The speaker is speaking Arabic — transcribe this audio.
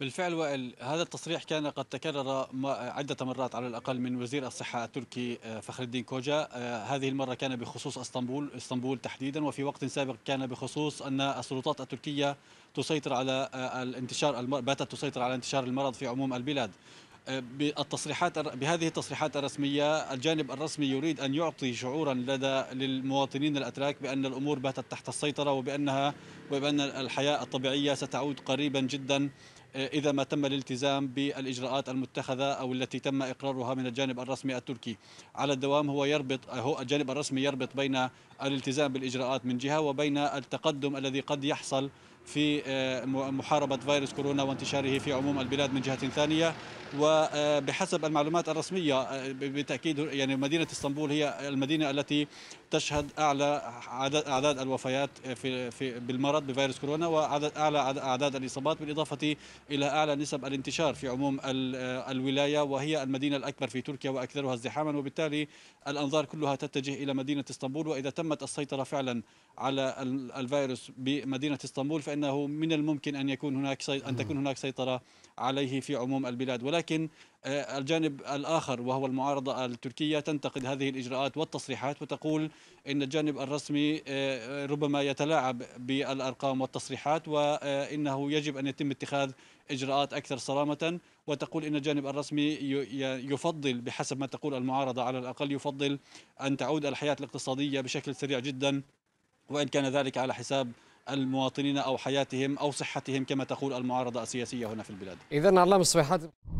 بالفعل وائل هذا التصريح كان قد تكرر عدة مرات على الأقل من وزير الصحة التركي آه، فخر الدين كوجا آه، هذه المرة كان بخصوص اسطنبول اسطنبول تحديدا وفي وقت سابق كان بخصوص أن السلطات التركية تسيطر على آه، الانتشار باتت تسيطر على انتشار المرض في عموم البلاد بالتصريحات بهذه التصريحات الرسميه الجانب الرسمي يريد ان يعطي شعورا لدى للمواطنين الاتراك بان الامور باتت تحت السيطره وبانها وبان الحياه الطبيعيه ستعود قريبا جدا آه، اذا ما تم الالتزام بالاجراءات المتخذه او التي تم اقرارها من الجانب الرسمي التركي على الدوام هو يربط هو الجانب الرسمي يربط بين الالتزام بالاجراءات من جهه وبين التقدم الذي قد يحصل في آه، محاربة فيروس كورونا وانتشاره في عموم البلاد من جهة ثانية وبحسب آه، المعلومات الرسمية آه، بالتأكيد يعني مدينة اسطنبول هي المدينة التي تشهد أعلى عدد أعداد الوفيات في في بالمرض بفيروس كورونا وعدد أعلى أعداد الإصابات بالإضافة إلى أعلى نسب الانتشار في عموم الولاية وهي المدينة الأكبر في تركيا وأكثرها ازدحاما وبالتالي الأنظار كلها تتجه إلى مدينة اسطنبول وإذا تمت السيطرة فعلا على الفيروس بمدينة اسطنبول فإن بأنه من الممكن أن يكون هناك أن تكون هناك سيطرة عليه في عموم البلاد ولكن آه، الجانب الآخر وهو المعارضة التركية تنتقد هذه الإجراءات والتصريحات وتقول أن الجانب الرسمي آه، ربما يتلاعب بالأرقام والتصريحات وإنه آه، يجب أن يتم اتخاذ إجراءات أكثر صرامة وتقول أن الجانب الرسمي يفضل بحسب ما تقول المعارضة على الأقل يفضل أن تعود الحياة الاقتصادية بشكل سريع جدا وإن كان ذلك على حساب المواطنين أو حياتهم أو صحتهم كما تقول المعارضة السياسية هنا في البلاد إذا الله